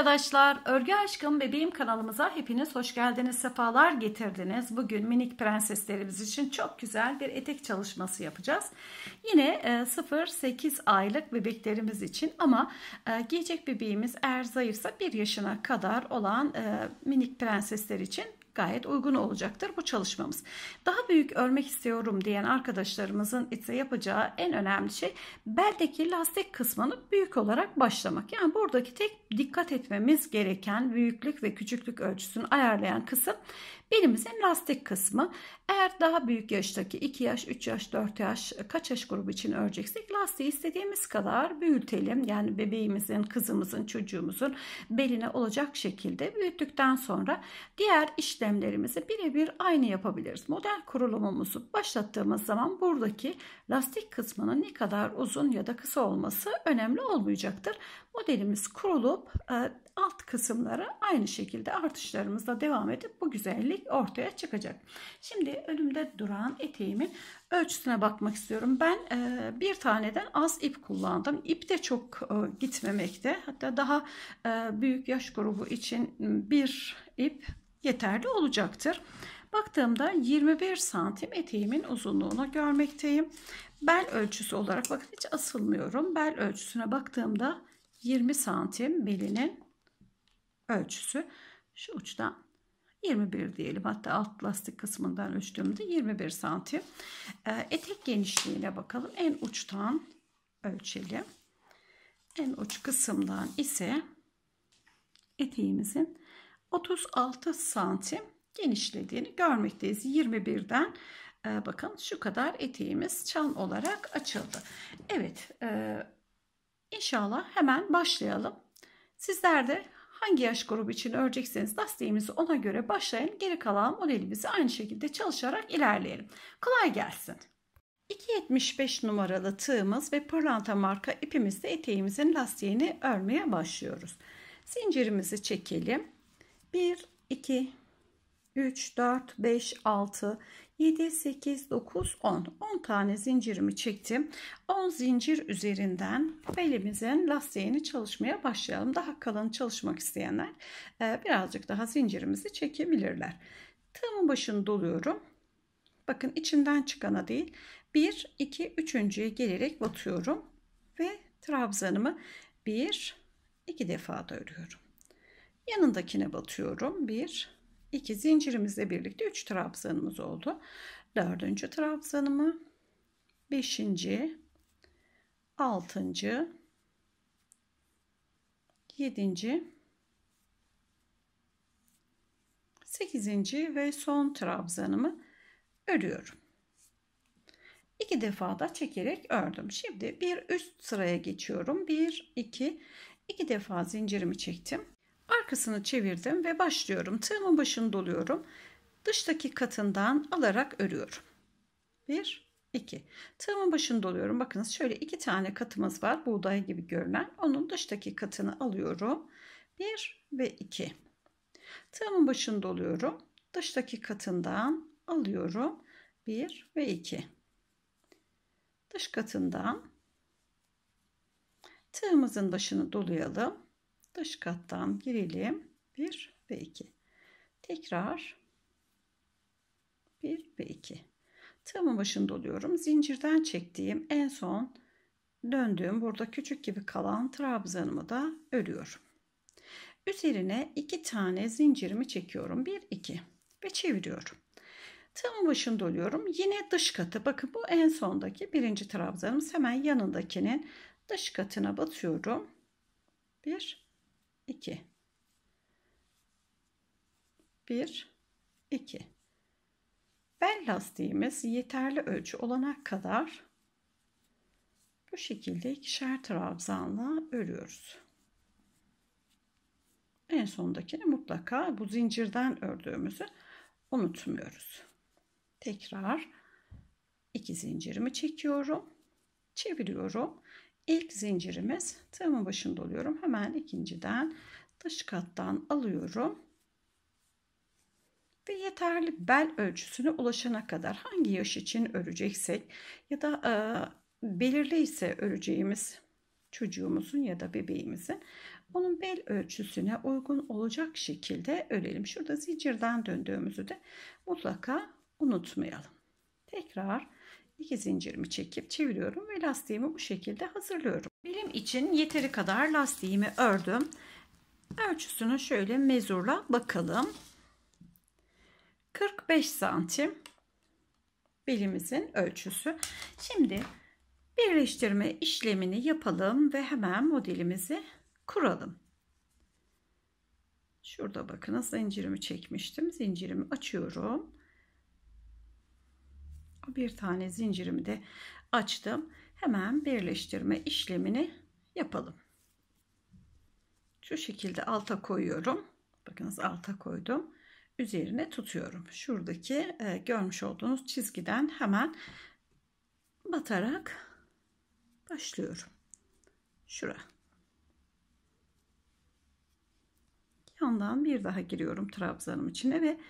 arkadaşlar, Örgü Aşkım Bebeğim kanalımıza hepiniz hoş geldiniz, sefalar getirdiniz. Bugün minik prenseslerimiz için çok güzel bir etek çalışması yapacağız. Yine 0-8 e, aylık bebeklerimiz için ama e, giyecek bebeğimiz eğer zayıfsa 1 yaşına kadar olan e, minik prensesler için gayet uygun olacaktır bu çalışmamız. Daha büyük örmek istiyorum diyen arkadaşlarımızın ise yapacağı en önemli şey beldeki lastik kısmını büyük olarak başlamak. Yani buradaki tek dikkat etmemiz gereken büyüklük ve küçüklük ölçüsünü ayarlayan kısım Belimizin lastik kısmı. Eğer daha büyük yaştaki 2 yaş, 3 yaş, 4 yaş kaç yaş grubu için öreceksek lastiği istediğimiz kadar büyütelim. Yani bebeğimizin, kızımızın, çocuğumuzun beline olacak şekilde büyüttükten sonra diğer işlemlerimizi birebir aynı yapabiliriz. Model kurulumumuzu başlattığımız zaman buradaki lastik kısmının ne kadar uzun ya da kısa olması önemli olmayacaktır. Modelimiz kurulup e, alt kısımları aynı şekilde artışlarımızla devam edip bu güzellik ortaya çıkacak. Şimdi önümde duran eteğimin ölçüsüne bakmak istiyorum. Ben e, bir taneden az ip kullandım. İp de çok e, gitmemekte. Hatta daha e, büyük yaş grubu için bir ip yeterli olacaktır. Baktığımda 21 santim eteğimin uzunluğunu görmekteyim. Bel ölçüsü olarak bakın hiç asılmıyorum. Bel ölçüsüne baktığımda 20 santim belinin ölçüsü şu uçtan 21 diyelim hatta alt lastik kısmından ölçtüğümde 21 santim ee, etek genişliğine bakalım en uçtan ölçelim en uç kısımdan ise eteğimizin 36 santim genişlediğini görmekteyiz 21'den e, bakın şu kadar eteğimiz çan olarak açıldı evet e, inşallah hemen başlayalım sizler de hangi yaş grubu için örecekseniz lastiğimizi ona göre başlayın. Geri kalan modelimizi aynı şekilde çalışarak ilerleyelim. Kolay gelsin. 275 numaralı tığımız ve pırlanta marka ipimizle eteğimizin lastiğini örmeye başlıyoruz. Zincirimizi çekelim. 1, 2, 3, 4, 5, 6, 7 8 9 10 10 tane zincirimi çektim 10 zincir üzerinden belimizin lastiğini çalışmaya başlayalım daha kalın çalışmak isteyenler e, birazcık daha zincirimizi çekebilirler tığımın başını doluyorum bakın içinden çıkana değil 1 2 3.ye gelerek batıyorum ve trabzanımı 1 2 defa da örüyorum yanındakine batıyorum 1 2 zincirimizle birlikte 3 trabzanımız oldu. 4. trabzanımı 5. 6. 7. 8. ve son trabzanımı örüyorum. İki defa da çekerek ördüm. Şimdi bir üst sıraya geçiyorum. 1 2 2 defa zincirimi çektim arkasını çevirdim ve başlıyorum. Tığımın başını doluyorum. Dıştaki katından alarak örüyorum. 1 2. Tığımın başını doluyorum. Bakınız şöyle iki tane katımız var. Buğday gibi görünen. Onun dıştaki katını alıyorum. 1 ve 2. Tığımın başını doluyorum. Dıştaki katından alıyorum. 1 ve 2. Dış katından tığımızın başını dolayalım dış kattan girelim 1 ve 2 tekrar 1 ve 2 tığımın başında oluyorum zincirden çektiğim en son döndüğüm burada küçük gibi kalan trabzanımı da örüyorum üzerine 2 tane zincirimi çekiyorum 1 2 ve çeviriyorum tığımın başında oluyorum yine dış katı bakın bu en sondaki birinci trabzanımız hemen yanındakinin dış katına batıyorum 1 2 1 2 Bel lastiğimiz yeterli ölçü olana kadar bu şekilde ikişer trabzanla örüyoruz. En sondakini mutlaka bu zincirden ördüğümüzü unutmuyoruz. Tekrar iki zincirimi çekiyorum. Çeviriyorum. İlk zincirimiz tığımın başında oluyorum. Hemen ikinciden dış kattan alıyorum. Ve yeterli bel ölçüsüne ulaşana kadar hangi yaş için öreceksek ya da e, belirli ise öreceğimiz çocuğumuzun ya da bebeğimizin onun bel ölçüsüne uygun olacak şekilde örelim. Şurada zincirden döndüğümüzü de mutlaka unutmayalım. Tekrar iki zincirimi çekip çeviriyorum ve lastiğimi bu şekilde hazırlıyorum. Benim için yeteri kadar lastiğimi ördüm. Ölçüsünü şöyle mezurla bakalım. 45 santim belimizin ölçüsü. Şimdi birleştirme işlemini yapalım ve hemen modelimizi kuralım. Şurada bakınız zincirimi çekmiştim. Zincirimi açıyorum bir tane zincirimi de açtım. Hemen birleştirme işlemini yapalım. Şu şekilde alta koyuyorum. Bakınız alta koydum. Üzerine tutuyorum. Şuradaki e, görmüş olduğunuz çizgiden hemen batarak başlıyorum. Şura. Yandan bir daha giriyorum trabzanım içine ve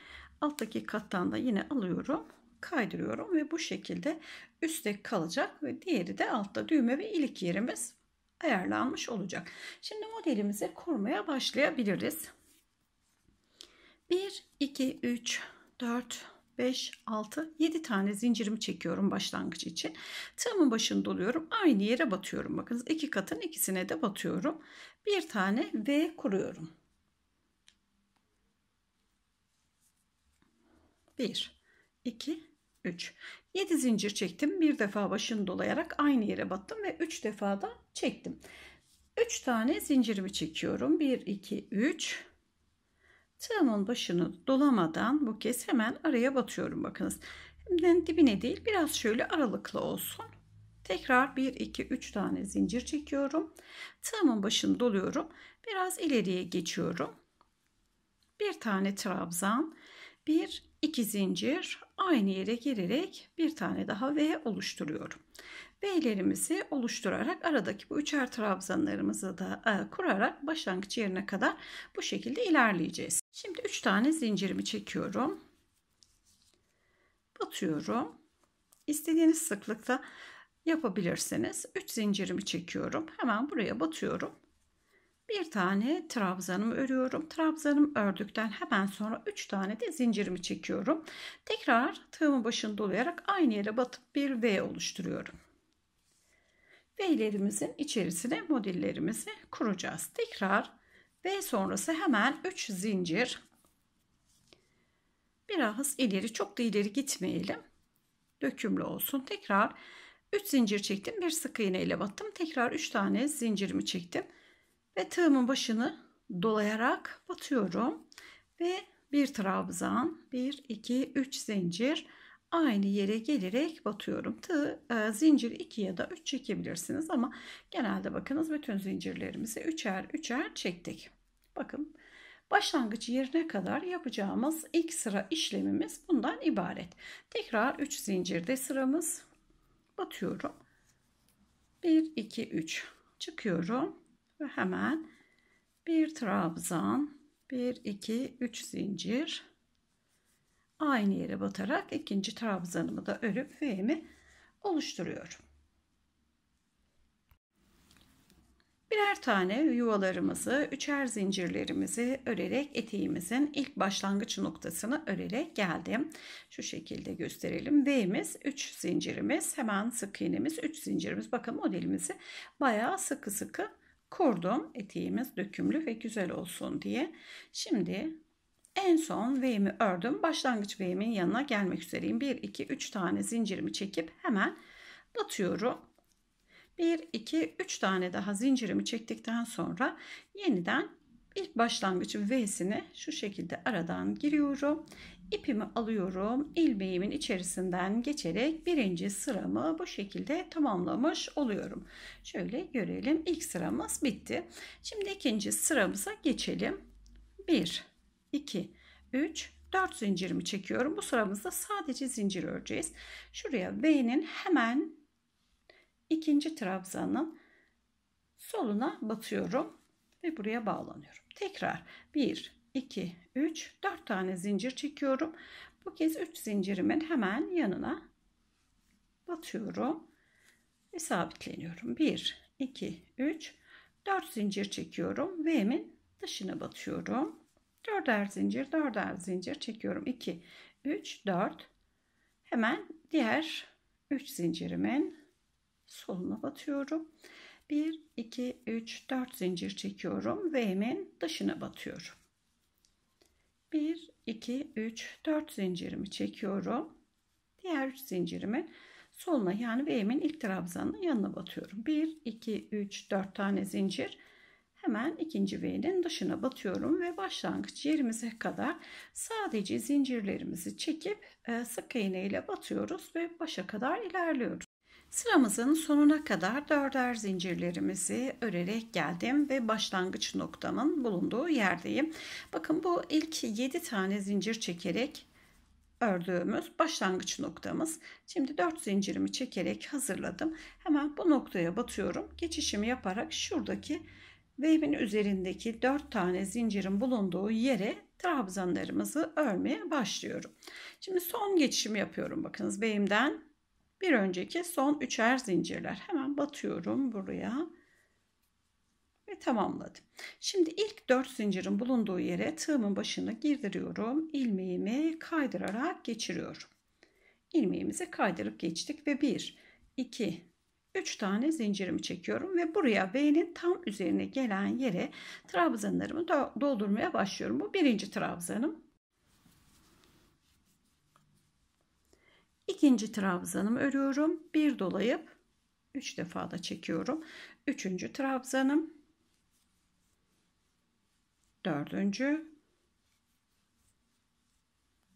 alttaki kattan da yine alıyorum kaydırıyorum ve bu şekilde üstte kalacak ve diğeri de altta düğme ve ilik yerimiz ayarlanmış olacak. Şimdi modelimizi kurmaya başlayabiliriz. 1, 2, 3, 4, 5, 6, 7 tane zincirimi çekiyorum başlangıç için. Tığımın başını doluyorum. Aynı yere batıyorum. Bakınız iki katın ikisine de batıyorum. Bir tane V kuruyorum. 1, 2, 3. 7 zincir çektim. Bir defa başını dolayarak aynı yere battım ve 3 defa da çektim. 3 tane zincirimi çekiyorum. 1 2 3 Tığımın başını dolamadan bu kez hemen araya batıyorum bakınız. Hem dibine değil biraz şöyle aralıklı olsun. Tekrar 1 2 3 tane zincir çekiyorum. Tığımın başını doluyorum. Biraz ileriye geçiyorum. Bir tane trabzan, bir 2 zincir aynı yere girerek bir tane daha V oluşturuyorum. V'lerimizi oluşturarak aradaki bu üçer trabzanlarımızı da e, kurarak başlangıç yerine kadar bu şekilde ilerleyeceğiz. Şimdi 3 tane zincirimi çekiyorum. Batıyorum. İstediğiniz sıklıkta yapabilirsiniz. 3 zincirimi çekiyorum. Hemen buraya batıyorum bir tane trabzanımı örüyorum. Trabzanımı ördükten hemen sonra 3 tane de zincirimi çekiyorum. Tekrar tığımın başını dolayarak aynı yere batıp bir V oluşturuyorum. V'lerimizin içerisine modellerimizi kuracağız. Tekrar V sonrası hemen 3 zincir. Biraz ileri çok da ileri gitmeyelim. Dökümlü olsun. Tekrar 3 zincir çektim. Bir sık iğne ile battım. Tekrar 3 tane zincirimi çektim ve tığımın başını dolayarak batıyorum. Ve bir trabzan, 1, 2, 3 zincir aynı yere gelerek batıyorum. Tığ, e, zincir 2 ya da 3 çekebilirsiniz ama genelde bakınız bütün zincirlerimizi üçer üçer çektik. Bakın başlangıç yerine kadar yapacağımız ilk sıra işlemimiz bundan ibaret. Tekrar 3 zincirde sıramız batıyorum. 1, 2, 3 çıkıyorum ve hemen bir trabzan 1 2 3 zincir aynı yere batarak ikinci trabzanımı da örüp V'mi oluşturuyorum. Birer tane yuvalarımızı, üçer zincirlerimizi örerek eteğimizin ilk başlangıç noktasını örerek geldim. Şu şekilde gösterelim. V'miz 3 zincirimiz, hemen sık iğnemiz 3 zincirimiz. Bakın modelimizi bayağı sıkı sıkı kurdum. Etiğimiz dökümlü ve güzel olsun diye. Şimdi en son V'mi ördüm. Başlangıç V'min yanına gelmek üzereyim. 1, 2, 3 tane zincirimi çekip hemen batıyorum. 1, 2, 3 tane daha zincirimi çektikten sonra yeniden ilk başlangıç V'sini şu şekilde aradan giriyorum ipimi alıyorum. ilmeğimin içerisinden geçerek birinci sıramı bu şekilde tamamlamış oluyorum. Şöyle görelim. ilk sıramız bitti. Şimdi ikinci sıramıza geçelim. 1 2 3 4 zincirimi çekiyorum. Bu sıramızda sadece zincir öreceğiz. Şuraya V'nin hemen ikinci trabzanın soluna batıyorum ve buraya bağlanıyorum. Tekrar 1 2, 3, 4 tane zincir çekiyorum. Bu kez 3 zincirimin hemen yanına batıyorum ve sabitleniyorum. 1, 2, 3, 4 zincir çekiyorum. V'min dışına batıyorum. 4'er zincir, 4'er zincir çekiyorum. 2, 3, 4. Hemen diğer 3 zincirimin soluna batıyorum. 1, 2, 3, 4 zincir çekiyorum. V'min dışına batıyorum. 1 2 3 4 zincirimi çekiyorum. Diğer 3 zincirimi soluna yani V'min ilk trabzanın yanına batıyorum. 1 2 3 4 tane zincir hemen ikinci V'nin dışına batıyorum ve başlangıç yerimize kadar sadece zincirlerimizi çekip e, sık iğne ile batıyoruz ve başa kadar ilerliyoruz. Sıramızın sonuna kadar dörder zincirlerimizi örerek geldim ve başlangıç noktamın bulunduğu yerdeyim. Bakın bu ilk 7 tane zincir çekerek ördüğümüz başlangıç noktamız. Şimdi 4 zincirimi çekerek hazırladım. Hemen bu noktaya batıyorum. Geçişimi yaparak şuradaki wave'in üzerindeki 4 tane zincirin bulunduğu yere trabzanlarımızı örmeye başlıyorum. Şimdi son geçişimi yapıyorum. Bakınız wave'den bir önceki son üçer zincirler. Hemen batıyorum buraya ve tamamladım. Şimdi ilk dört zincirin bulunduğu yere tığımın başını girdiriyorum. ilmeğimi kaydırarak geçiriyorum. İlmeğimizi kaydırıp geçtik ve bir iki üç tane zincirimi çekiyorum ve buraya V'nin tam üzerine gelen yere trabzanlarımı doldurmaya başlıyorum. Bu birinci trabzanım. ikinci trabzanımı örüyorum. Bir dolayıp 3 defa da çekiyorum. Üçüncü trabzanım. Dördüncü.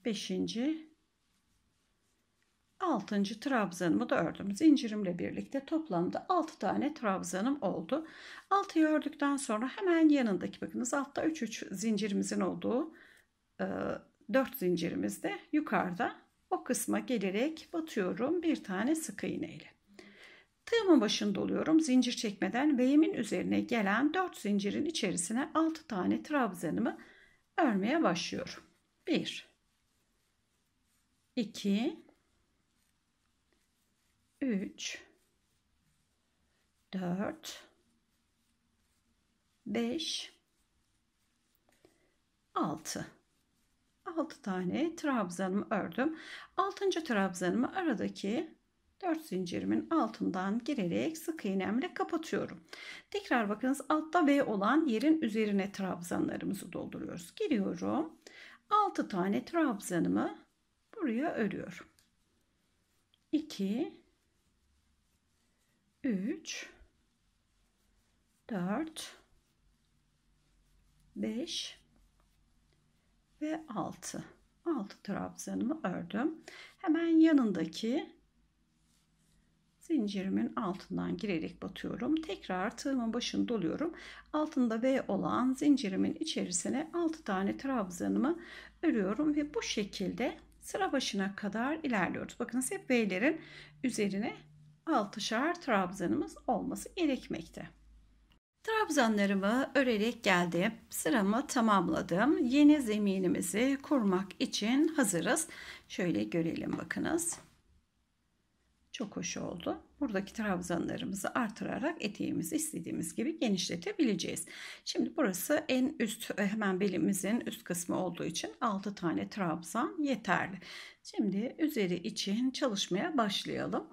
Beşinci. Altıncı trabzanımı da ördüm. Zincirimle birlikte toplamda 6 tane trabzanım oldu. 6'yı ördükten sonra hemen yanındaki bakınız altta 3-3 zincirimizin olduğu 4 e, zincirimizde yukarıda o kısma gelerek batıyorum bir tane sık iğne ile. Tığımın başını doluyorum zincir çekmeden ve üzerine gelen 4 zincirin içerisine 6 tane trabzanımı örmeye başlıyorum. 1 2 3 4 5 6 6 tane trabzanımı ördüm. 6. trabzanımı aradaki 4 zincirimin altından girerek sık iğnemle kapatıyorum. Tekrar bakınız altta V olan yerin üzerine trabzanlarımızı dolduruyoruz. Giriyorum. 6 tane trabzanımı buraya örüyorum. 2 3 4 5 ve 6. 6 trabzanımı ördüm. Hemen yanındaki zincirimin altından girerek batıyorum. Tekrar tığımın başını doluyorum. Altında V olan zincirimin içerisine 6 tane trabzanımı örüyorum ve bu şekilde sıra başına kadar ilerliyoruz. Bakınız hep V'lerin üzerine 6'şar trabzanımız olması gerekmekte. Trabzanlarımı örerek geldim. Sıramı tamamladım. Yeni zeminimizi kurmak için hazırız. Şöyle görelim bakınız. Çok hoş oldu. Buradaki trabzanlarımızı artırarak eteğimizi istediğimiz gibi genişletebileceğiz. Şimdi burası en üst eh, hemen belimizin üst kısmı olduğu için 6 tane trabzan yeterli. Şimdi üzeri için çalışmaya başlayalım.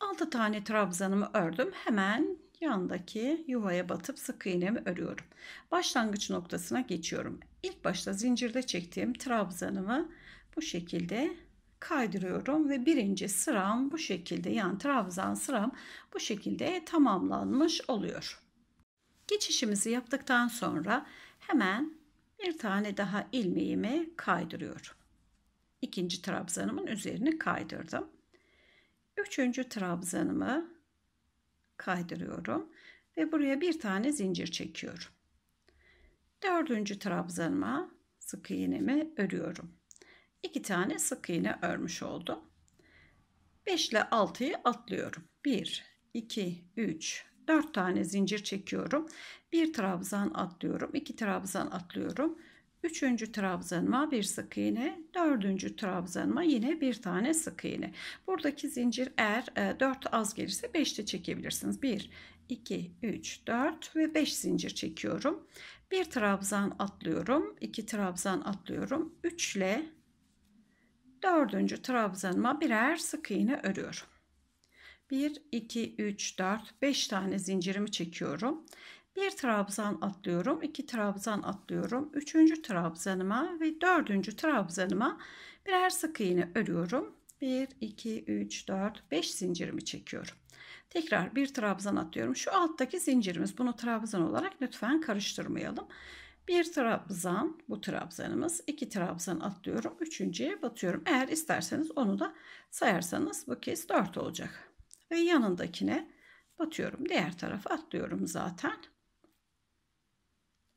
6 tane trabzanımı ördüm. Hemen yandaki yuvaya batıp sık iğnemi örüyorum. Başlangıç noktasına geçiyorum. İlk başta zincirde çektiğim trabzanımı bu şekilde kaydırıyorum ve birinci sıram bu şekilde yani trabzan sıram bu şekilde tamamlanmış oluyor. Geçişimizi yaptıktan sonra hemen bir tane daha ilmeğimi kaydırıyorum. İkinci trabzanımın üzerine kaydırdım. Üçüncü trabzanımı kaydırıyorum ve buraya bir tane zincir çekiyorum. Dördüncü trabzanıma sık iğnemi örüyorum. İki tane sık iğne örmüş oldum. 5 ile 6'yı atlıyorum. 1, 2, 3, 4 tane zincir çekiyorum. Bir trabzan atlıyorum. 2 trabzan atlıyorum. Üçüncü trabzanıma bir sık iğne, dördüncü trabzanıma yine bir tane sık iğne. Buradaki zincir eğer e, 4 az gelirse 5 de çekebilirsiniz. 1, 2, 3, 4 ve 5 zincir çekiyorum. Bir trabzan atlıyorum, iki trabzan atlıyorum. 3 ile dördüncü trabzanıma birer sık iğne örüyorum. 1, 2, 3, 4, 5 tane zincirimi çekiyorum. Bir trabzan atlıyorum, iki trabzan atlıyorum, üçüncü trabzanıma ve dördüncü trabzanıma birer sık iğne örüyorum. 1, 2, 3, 4, 5 zincirimi çekiyorum. Tekrar bir trabzan atlıyorum. Şu alttaki zincirimiz bunu trabzan olarak lütfen karıştırmayalım. Bir trabzan bu trabzanımız. iki trabzan atlıyorum. Üçüncüye batıyorum. Eğer isterseniz onu da sayarsanız bu kez 4 olacak. Ve yanındakine batıyorum. Diğer tarafa atlıyorum zaten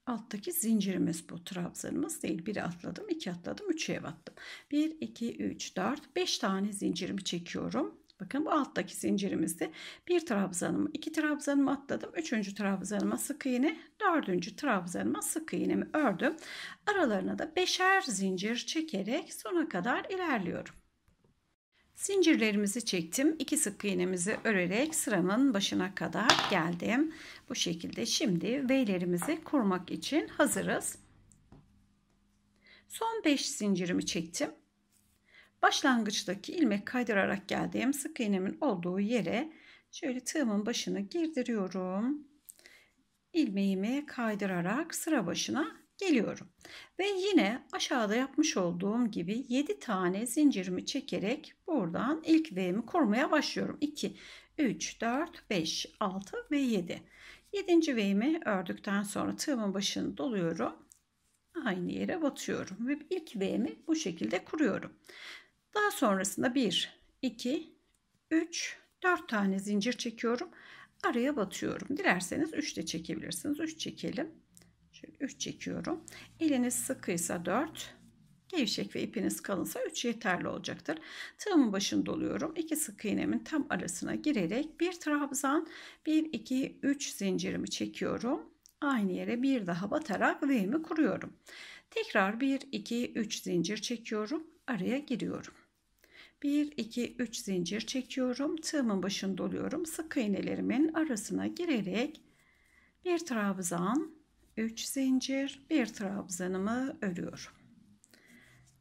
alttaki zincirimiz bu trabzanımız değil. Biri atladım, iki atladım, üçe ev attım. 1, 2, 3, 4, 5 tane zincirimi çekiyorum. Bakın bu alttaki zincirimizde bir trabzanımı, iki trabzanımı atladım. Üçüncü trabzanıma sık iğne, dördüncü trabzanıma sık iğnemi ördüm. Aralarına da beşer zincir çekerek sona kadar ilerliyorum. Zincirlerimizi çektim. 2 sık iğnemizi örerek sıramın başına kadar geldim. Bu şekilde şimdi V'lerimizi kurmak için hazırız. Son 5 zincirimi çektim. Başlangıçtaki ilmek kaydırarak geldiğim sık iğnemin olduğu yere şöyle tığımın başını girdiriyorum. İlmeğimi kaydırarak sıra başına geliyorum. Ve yine aşağıda yapmış olduğum gibi 7 tane zincirimi çekerek buradan ilk V'mi kurmaya başlıyorum. 2, 3, 4, 5, 6 ve 7. 7. V'mi ördükten sonra tığımın başını doluyorum. Aynı yere batıyorum ve ilk V'mi bu şekilde kuruyorum. Daha sonrasında 1, 2, 3, 4 tane zincir çekiyorum. Araya batıyorum. Dilerseniz 3 de çekebilirsiniz. 3 çekelim. Şöyle 3 çekiyorum. Eliniz sıkıysa 4. Gevşek ve ipiniz kalınsa 3 yeterli olacaktır. Tığımın başını doluyorum. 2 sık iğnemin tam arasına girerek bir trabzan 1 2 3 zincirimi çekiyorum. Aynı yere bir daha batarak V'mi kuruyorum. Tekrar 1 2 3 zincir çekiyorum. Araya giriyorum. 1 2 3 zincir çekiyorum. Tığımın başını doluyorum. Sık iğnelerimin arasına girerek bir trabzan 3 zincir bir trabzanımı örüyorum.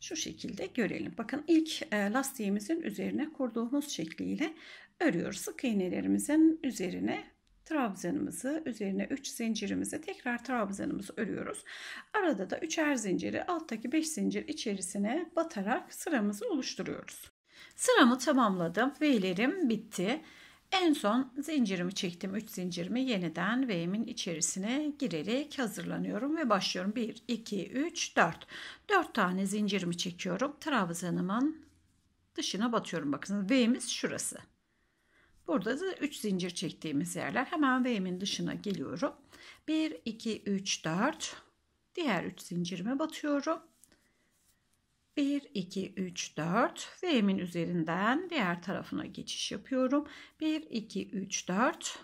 Şu şekilde görelim. Bakın ilk e, lastiğimizin üzerine kurduğumuz şekliyle örüyoruz. Sık iğnelerimizin üzerine trabzanımızı üzerine 3 zincirimizi tekrar trabzanımızı örüyoruz. Arada da üçer zinciri alttaki 5 zincir içerisine batarak sıramızı oluşturuyoruz. Sıramı tamamladım. V'lerim bitti. En son zincirimi çektim. 3 zincirimi yeniden V'min içerisine girerek hazırlanıyorum ve başlıyorum. 1, 2, 3, 4. 4 tane zincirimi çekiyorum. Trabzanımın dışına batıyorum. Bakın V'miz şurası. Burada da 3 zincir çektiğimiz yerler. Hemen V'min dışına geliyorum. 1, 2, 3, 4. Diğer 3 zincirime batıyorum. 1, 2, 3, 4 ve üzerinden diğer tarafına geçiş yapıyorum. 1, 2, 3, 4.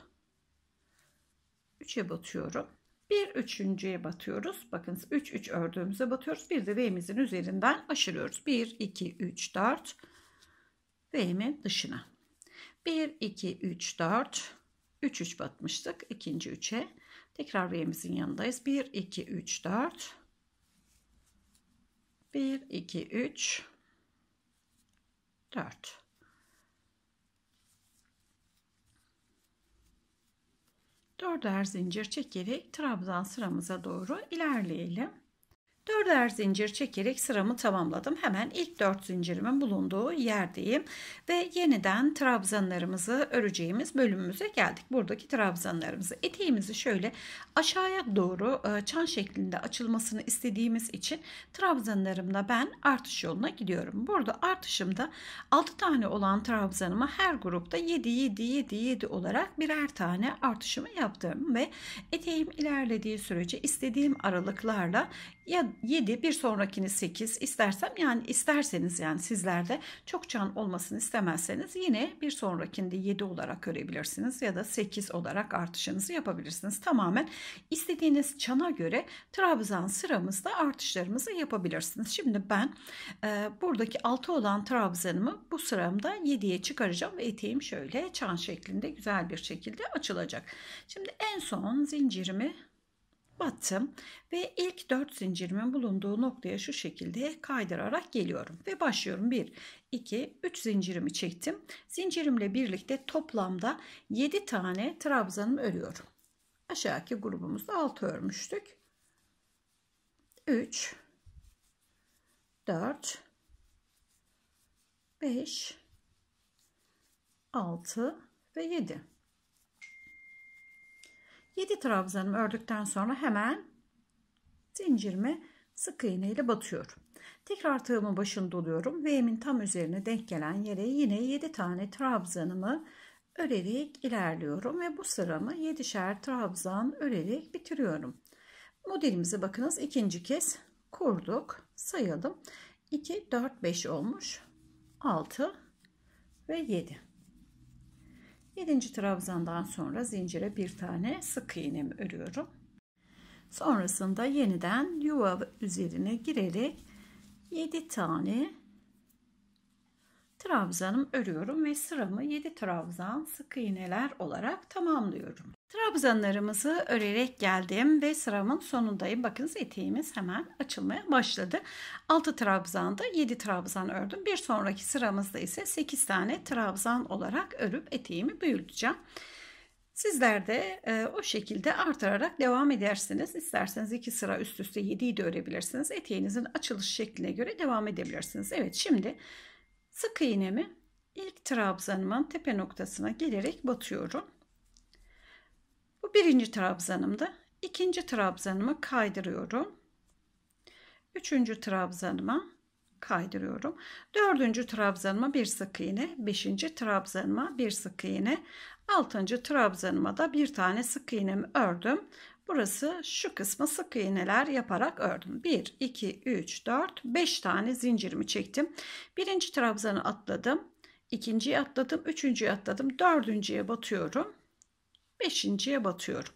3'e batıyorum. Bir üçüncüye batıyoruz. Bakın 3, 3 ördüğümüze batıyoruz. Bir de V'mizin üzerinden aşırıyoruz. 1, 2, 3, 4. V'min dışına. 1, 2, 3, 4. 3, 3 batmıştık. ikinci 3'e. Tekrar V'mizin yanındayız. 1, 2, 3, 4. 1, 2, 3, 4. Dörder zincir çekerek trabzan sıramıza doğru ilerleyelim. Dörder zincir çekerek sıramı tamamladım. Hemen ilk dört zincirimin bulunduğu yerdeyim. Ve yeniden trabzanlarımızı öreceğimiz bölümümüze geldik. Buradaki trabzanlarımızı eteğimizi şöyle aşağıya doğru e, çan şeklinde açılmasını istediğimiz için trabzanlarımla ben artış yoluna gidiyorum. Burada artışımda 6 tane olan trabzanımı her grupta 7 7 7 7 olarak birer tane artışımı yaptım ve eteğim ilerlediği sürece istediğim aralıklarla ya 7 bir sonrakini 8 istersem yani isterseniz yani sizlerde çok çan olmasını istemezseniz yine bir sonrakinde 7 olarak görebilirsiniz ya da 8 olarak artışınızı yapabilirsiniz. Tamamen istediğiniz çana göre trabzan sıramızda artışlarımızı yapabilirsiniz. Şimdi ben e, buradaki 6 olan trabzanımı bu sıramda 7'ye çıkaracağım ve eteğim şöyle çan şeklinde güzel bir şekilde açılacak. Şimdi en son zincirimi battım ve ilk 4 zincirimin bulunduğu noktaya şu şekilde kaydırarak geliyorum ve başlıyorum 1 2 3 zincirimi çektim zincirimle birlikte toplamda 7 tane trabzanımı örüyorum aşağıki grubumuzda 6 örmüştük 3 4 5 6 ve 7 7 trabzanımı ördükten sonra hemen zincirimi sık iğne ile batıyorum. Tekrar tığımın başını doluyorum ve tam üzerine denk gelen yere yine 7 tane trabzanımı örerek ilerliyorum ve bu sıramı 7'şer trabzan örerek bitiriyorum. Modelimizi bakınız ikinci kez kurduk. Sayalım. 2 4 5 olmuş. 6 ve 7. 7. trabzandan sonra zincire bir tane sık iğnem örüyorum. Sonrasında yeniden yuva üzerine girerek 7 tane trabzanım örüyorum ve sıramı 7 trabzan sık iğneler olarak tamamlıyorum. Trabzanlarımızı örerek geldim ve sıramın sonundayım. Bakınız eteğimiz hemen açılmaya başladı. 6 trabzanda 7 trabzan ördüm. Bir sonraki sıramızda ise 8 tane trabzan olarak örüp eteğimi büyüteceğim. Sizler de e, o şekilde artırarak devam edersiniz. İsterseniz iki sıra üst üste 7'yi de örebilirsiniz. Eteğinizin açılış şekline göre devam edebilirsiniz. Evet şimdi sık iğnemi ilk trabzanımın tepe noktasına gelerek batıyorum birinci trabzanımdı. İkinci trabzanımı kaydırıyorum. Üçüncü trabzanıma kaydırıyorum. Dördüncü trabzanıma bir sık iğne, beşinci trabzanıma bir sık iğne, altıncı trabzanıma da bir tane sık iğnemi ördüm. Burası şu kısmı sık iğneler yaparak ördüm. 1, 2, 3, 4, 5 tane zincirimi çektim. Birinci trabzanı atladım. ikinciyi atladım. Üçüncüyü atladım. Dördüncüye batıyorum. Beşinciye batıyorum.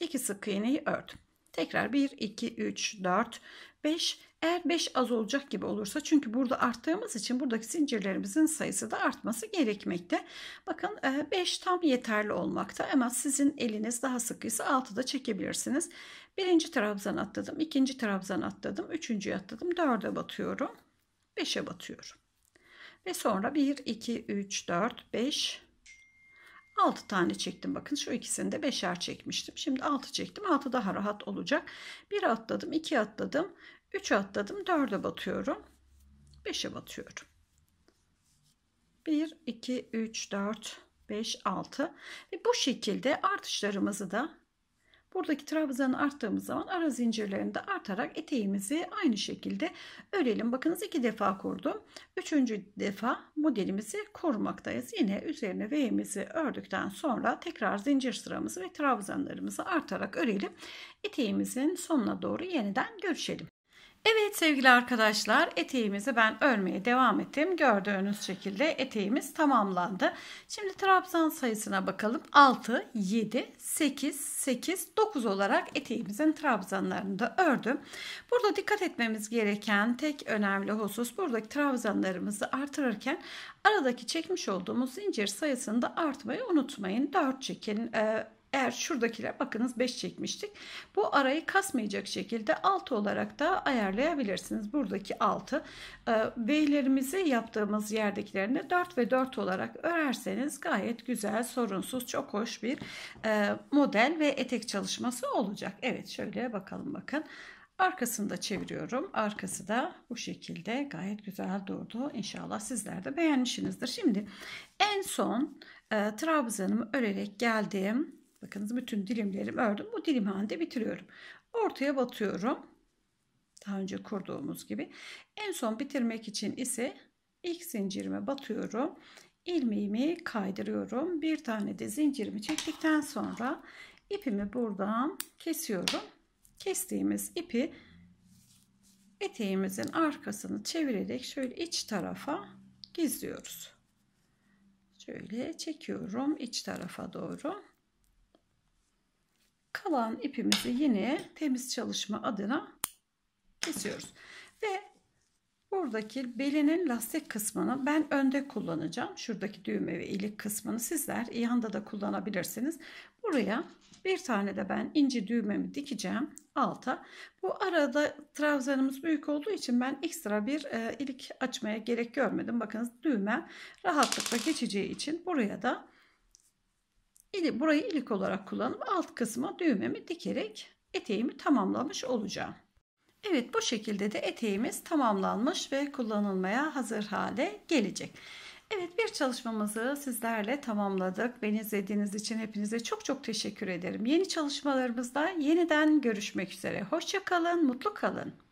İki sık iğneyi ördüm. Tekrar 1, 2, 3, 4, 5. Eğer 5 az olacak gibi olursa çünkü burada arttığımız için buradaki zincirlerimizin sayısı da artması gerekmekte. Bakın 5 e, tam yeterli olmakta ama sizin eliniz daha sıkıysa 6 da çekebilirsiniz. Birinci trabzan atladım, ikinci trabzan atladım, üçüncüyü atladım, 4'e batıyorum, beşe batıyorum. Ve sonra 1, 2, 3, 4, 5, 6 tane çektim bakın şu ikisini de 5'er çekmiştim. Şimdi 6 çektim 6 daha rahat olacak. 1 atladım 2 atladım 3 atladım 4'e batıyorum 5'e batıyorum. 1 2 3 4 5 6 ve bu şekilde artışlarımızı da Buradaki trabzanı arttığımız zaman ara zincirlerini artarak eteğimizi aynı şekilde örelim. Bakınız iki defa kurdum. Üçüncü defa modelimizi korumaktayız. Yine üzerine V'mizi ördükten sonra tekrar zincir sıramızı ve trabzanlarımızı artarak örelim. Eteğimizin sonuna doğru yeniden görüşelim. Evet sevgili arkadaşlar eteğimizi ben örmeye devam ettim. Gördüğünüz şekilde eteğimiz tamamlandı. Şimdi trabzan sayısına bakalım. 6, 7, 8, 8, 9 olarak eteğimizin trabzanlarını da ördüm. Burada dikkat etmemiz gereken tek önemli husus buradaki trabzanlarımızı artırırken aradaki çekmiş olduğumuz zincir sayısını da artmayı unutmayın. 4 çekin, e, eğer şuradakiler bakınız 5 çekmiştik. Bu arayı kasmayacak şekilde 6 olarak da ayarlayabilirsiniz. Buradaki 6 V'lerimizi e, yaptığımız yerdekilerini 4 ve 4 olarak örerseniz gayet güzel, sorunsuz, çok hoş bir e, model ve etek çalışması olacak. Evet şöyle bakalım bakın. Arkasını da çeviriyorum. Arkası da bu şekilde gayet güzel durdu. İnşallah sizler de beğenmişsinizdir. Şimdi en son e, trabzanımı örerek geldim. Bakınız bütün dilimlerimi ördüm. Bu dilim halinde bitiriyorum. Ortaya batıyorum. Daha önce kurduğumuz gibi. En son bitirmek için ise ilk zincirime batıyorum. ilmeğimi kaydırıyorum. Bir tane de zincirimi çektikten sonra ipimi buradan kesiyorum. Kestiğimiz ipi eteğimizin arkasını çevirerek şöyle iç tarafa gizliyoruz. Şöyle çekiyorum iç tarafa doğru kalan ipimizi yine temiz çalışma adına kesiyoruz. Ve buradaki belinin lastik kısmını ben önde kullanacağım. Şuradaki düğme ve ilik kısmını sizler yanda da kullanabilirsiniz. Buraya bir tane de ben ince düğmemi dikeceğim alta. Bu arada trabzanımız büyük olduğu için ben ekstra bir e, ilik açmaya gerek görmedim. Bakınız düğme rahatlıkla geçeceği için buraya da ili, burayı ilik olarak kullanıp alt kısma düğmemi dikerek eteğimi tamamlamış olacağım. Evet bu şekilde de eteğimiz tamamlanmış ve kullanılmaya hazır hale gelecek. Evet bir çalışmamızı sizlerle tamamladık. Beni izlediğiniz için hepinize çok çok teşekkür ederim. Yeni çalışmalarımızda yeniden görüşmek üzere. Hoşçakalın, mutlu kalın.